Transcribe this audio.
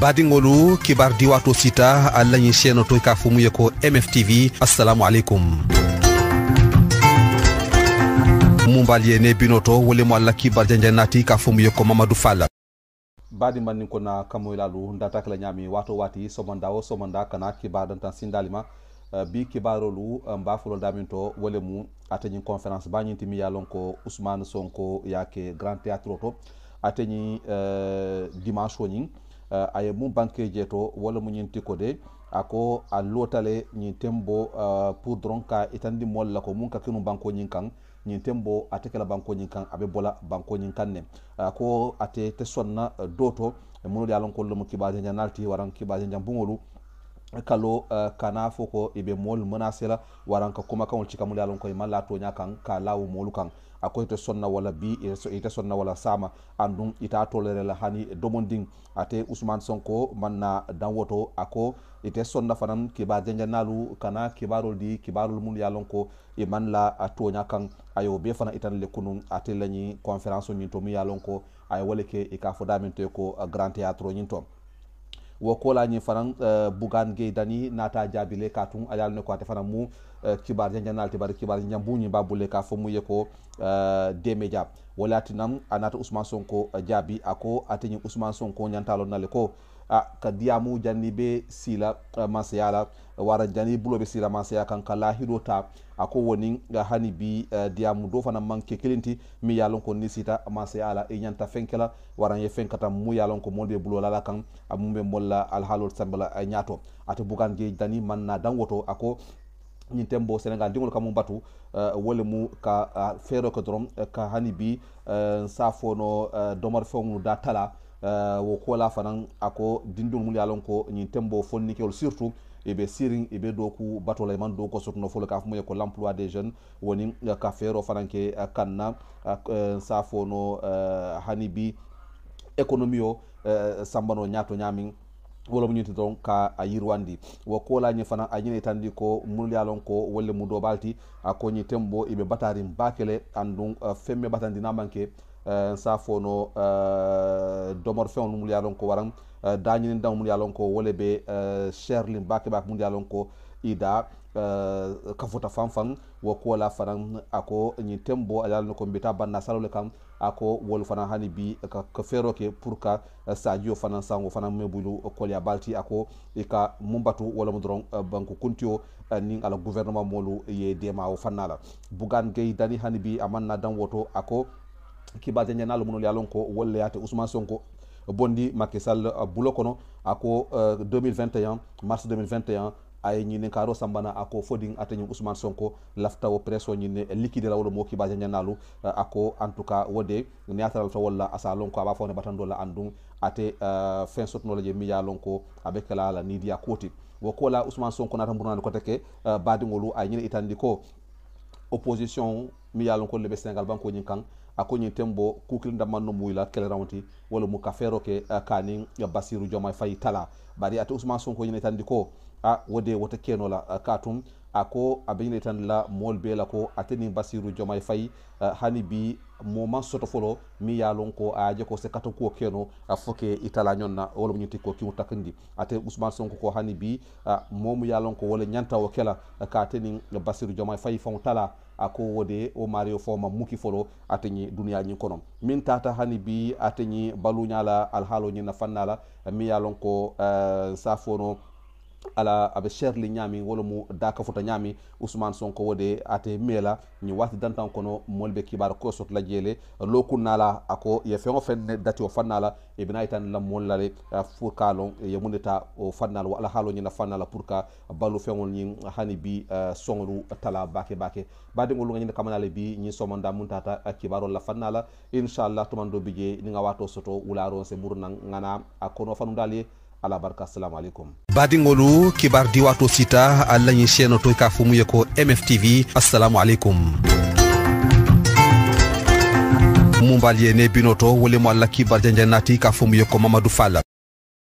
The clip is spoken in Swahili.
badiŋolu kibar diwato sita alla ñiŋ to ka fo mu mftv assalamu aleykum mumbali ene binoto wolemu alla kibar janjan naati ka fo yeko mamadou ko mamadu fala baadi mannin ko na kamoylalu ndatakala ñaami wato waati somonda o somonda kana kibar dantan sindalima Uh, bi kibarolu eh, mba mbafulo daminto damin to wole mu ateñin conférence bañinti mi yalon ko ousmane sonko yake grand théâtre to ateñi uh, eh, dimanche oñin uh, aye mum je to walla mo ñinti ko de ako a lotale ñin tembo uh, pour dron ka itandi la ko mun ka kinu banko ñin kan ñin tembo ate kela banko ñin kan abe bola banko ñin kan ne ko ate te sonna uh, doto e muno de alon kollo mo kibaje nyanalti waran kibaje jambungolu kalo uh, kana fo ko i be moolu menacé la waran ka kumakaŋol cika mulu ye lon ko i ma latoña kaŋ ka lawo moolu kaŋ a ko ite sonna wala bi ite sonna wala sama andum ita tolere hani domondin ate ousmane sonko manna danwoto a ko ite sonna fanan kibar janjannalu kana kibarol di kibarol mulu ye lon ko i man la toña kaŋ ayo be fana itan le kunun ate lañi conférence ñin to mu ye lon ko aye wale ke i ka fo damin to ko grand théâtre ñin to wo kolañi fanan uh, eh, bugan guey dani nata le eh, ka tun a yalne ko ate fana mu uh, kibar ja janalti bari kibar jambuñi babulle ka fo mu ye ko uh, eh, deme jaab walati nam a nata ousmane sonko jaabi ako ateñi ousmane sonko ñantalo nale ko a ah, ka diyamu janni be sila uh, mansaya la wara janni bulo be sila mansaya kan ka lahido ta a ko woni hani bi uh, eh, diyamu do fana manke kelenti mi ya lon ko ni sita ma ala e ñanta fenkela waran ye fenkata mu ya lon ko molɓe bulolala kan amum ɓe molla alhaalol sambala ñaato eh, ata bugan je dani manna dangoto ako ñin tembo sénégal ndiŋol kamum batu uh, eh, wole mu ka uh, feero ke dorom ka hani bi uh, safono uh, domar feŋnu da tala uh, wo kola fanan ako dindol mul ya lon ko ñin tembo fonnikewol surtout eɓe sirin eɓe dow ku batola man dow ko sotuno folo ka fo muye ko l' emploi des jeunes woni eh, eh, eh, ka feero fananke kanna safono hani bi économie o sambano ñaato ñamin wala mu ñinti don ka a yirwandi wo kola ñi fana a ñini tandi ko mulu yalon ko wolle mu do balti a ko ñi tembo ibe e batarin bakele andun femme batandi na manke safo no domor feŋolu mulu ye lon ko waraŋ dañinin daŋo mulu ye lon ko wo le be sherlin bake bake mulu ye lon ko ida eh, kafuta fan fan wo kuwo la fanaŋ a ko ñiŋ tembo a ye lon ko mbita banna salo le kaŋ a ko wolu fanaŋ hani bi eh, ka feero ke pour ka eh, sadio fanaŋ saŋ wo fanaŋ meŋ bulu koliya balti a ko i ka mun batu wo lemu doroŋ banku kuntiyo niŋ ala gouvernement moolu ye deema wo fanna la bugan gey dani hani bi a maŋ na daŋ woto a ko Qui ñanal munol yalon ko wolleyate ousmane sonko bondi macky sall euh, bulokono kono ako 2021 euh, mars 2021 ñi ne karo sambana ako foding atañum ousmane sonko laftawo presso ñine liquide la wala mo kibaje ñanalu euh, ako en tout cas wode neataral to walla asa lonko aba fone la andum ate fin sotnola je miya lonko avec la la nidia koti wo kola ousmane sonko nata mburnani ko teke uh, badigolu ay ñi itandi ko opposition miya lonko le sénégal banko kan akuñi tembo kukilin damanno muyla kelerawti wala mu ka ke eh, kanin basiru jomay fayi tala bari ate ousmane sonko ñine ko a wode wota kenola katum tum ako a tan la mool be la ko ateni basiru jomay fay hani bi moment soto folo mi ya lon ko a je se kato kuwo keno a foke itala na wala mu ñinti ko kiŋo takkandi ate ousmane sonko ko hani bi momu ya lon ko wala ñantawo kela ka ateni basiru jomay fay fon tala ako wode o mario ma muki folo ateñi duniya ñin kono min tata hani bi ateñi baluñala alhaalo ñin na fannala mi ya lon ko uh, safono ala aɓe sherli ñaami wala mu daka fota ñaami ousmane sonko wode ate meela ñi wati dantan kono molɓe kibar ko sot la jeele nala ako ye feŋo fenne dati o fannala e bina yitan lammol lale pour e ye mundeta o fannala wala haalo ñina fannala pour ka fe feŋol ñin hani bi soŋolu tala bake bake badingolu ga ñina kamanale bi ñin somanda mun tata kibarol la fannala inchallah tumando bi je ninga wato soto wularon se murna ngana a kono fanundal ye ala barka assalamu aleykum baadiŋolu kibar diwato sita alla ñiŋ chaîne to ka fo muye ko mftv assalamu alaikum mun b'ali ye ne binoto wolemo alla kibar janjanati i ka fo muye ko mamadou falla